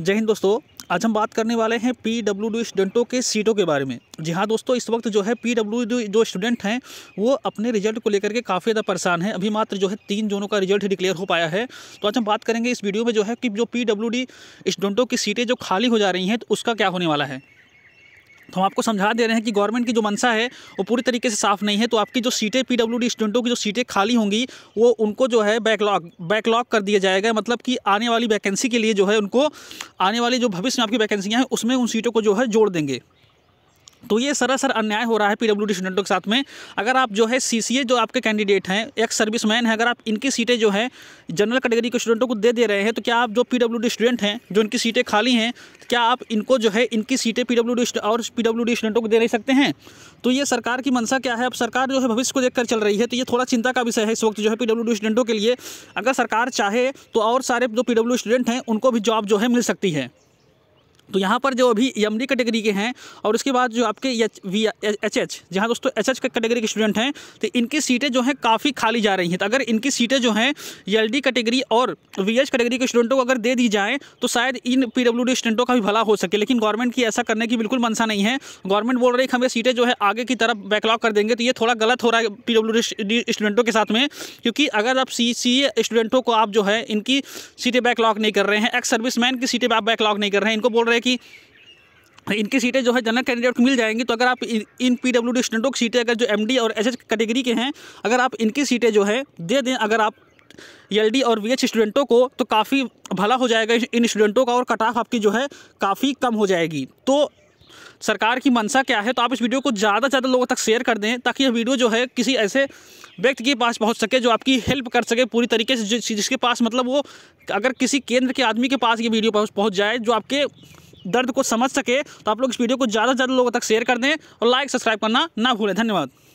जय हिंद दोस्तों आज हम बात करने वाले हैं पी डब्ल्यू स्टूडेंटों के सीटों के बारे में जी हाँ दोस्तों इस वक्त जो है पी डब्ल्यू जो स्टूडेंट हैं वो अपने रिजल्ट को लेकर के काफ़ी ज़्यादा परेशान हैं अभी मात्र जो है तीन जोनों का रिजल्ट डिक्लेयर हो पाया है तो आज हम बात करेंगे इस वीडियो में जो है कि जो पी डब्ल्यू स्टूडेंटों की सीटें जो खाली हो जा रही हैं तो उसका क्या होने वाला है तो हम आपको समझा दे रहे हैं कि गवर्नमेंट की जो मंशा है वो पूरी तरीके से साफ़ नहीं है तो आपकी जो सीटें डी स्टूडेंटों की जो सीटें खाली होंगी वो उनको जो है बैकलॉग बैकलॉग कर दिया जाएगा मतलब कि आने वाली वैकेंसी के लिए जो है उनको आने वाली जो भविष्य में आपकी वैकेंसियाँ हैं उसमें उन सीटों को जो है जोड़ देंगे तो ये सरासर अन्याय हो रहा है पीडब्ल्यूडी स्टूडेंटों के साथ में अगर आप जो है सीसीए जो आपके कैंडिडेट हैं एक्स सर्विसमैन है अगर आप इनकी सीटें जो है जनरल कैटेगरी के स्टूडेंटों को दे दे रहे हैं तो क्या आप जो पीडब्ल्यूडी स्टूडेंट हैं जो इनकी सीटें खाली हैं क्या आप इनको जो है इनकी सीटें पीडब्ल्यूडी और पीडब्ल्यूडी स्टूडेंटों को दे नहीं सकते हैं तो ये सरकार की मंशा क्या है अब सरकार जो है भविष्य को देखकर चल रही है तो ये थोड़ा चिंता का विषय है इस वक्त जो है पीडब्ल्यूडी स्टूडेंटों के लिए अगर सरकार चाहे तो और सारे जो पीडब्ल्यू स्टूडेंट हैं उनको भी जॉब जो है मिल सकती है तो यहाँ पर जो अभी डी e कैटेगरी के हैं और उसके बाद जो आपके एच वी एच एच जहाँ दोस्तों एच एच कैटेगरी के स्टूडेंट हैं तो इनकी सीटें जो हैं काफ़ी खाली जा रही हैं तो अगर इनकी सीटें जो हैं एल डी कैटेगरी और वी एच कैटेगरी के स्टूडेंटों को अगर दे दी जाए तो शायद इन पी डब्ल्यू डी स्टूडेंटों का भी भला हो सके लेकिन गवर्नमेंट की ऐसा करने की बिल्कुल मनसा नहीं है गवर्नमेंट बोल रही है हमें सीटें जो है आगे की तरफ बैकलॉग कर देंगे तो ये थोड़ा गलत हो रहा है पी डब्ल्यू डी स्टूडेंटों के साथ में क्योंकि अगर आप सी सी ए स्टूडेंटों को आप जो है इनकी सीटें बैकलॉग नहीं कर रहे हैं एक्स मैन की सीटें आप बैकलॉग नहीं कर रहे हैं इनको बोल रहे है कि इनकी सीटें जो है जनरल कैंडिडेट को मिल जाएंगी तो अगर आप इन, पी डब्ल्यू डी स्टूडेंटों की सीटें अगर जो एम डी और एस कैटेगरी के हैं अगर आप इनकी सीटें जो है दे दें अगर आप एल और वी स्टूडेंटों को तो काफ़ी भला हो जाएगा इन स्टूडेंटों का और कट ऑफ आपकी जो है काफ़ी कम हो जाएगी तो सरकार की मंशा क्या है तो आप इस वीडियो को ज़्यादा से ज़्यादा लोगों तक शेयर कर दें ताकि यह वीडियो जो है किसी ऐसे व्यक्ति के पास पहुंच सके जो आपकी हेल्प कर सके पूरी तरीके से जिसके पास मतलब वो अगर किसी केंद्र के आदमी के पास ये वीडियो पहुंच जाए जो आपके दर्द को समझ सके तो आप लोग इस वीडियो को ज़्यादा से ज़्यादा लोगों तक शेयर कर दें और लाइक सब्सक्राइब करना ना भूलें धन्यवाद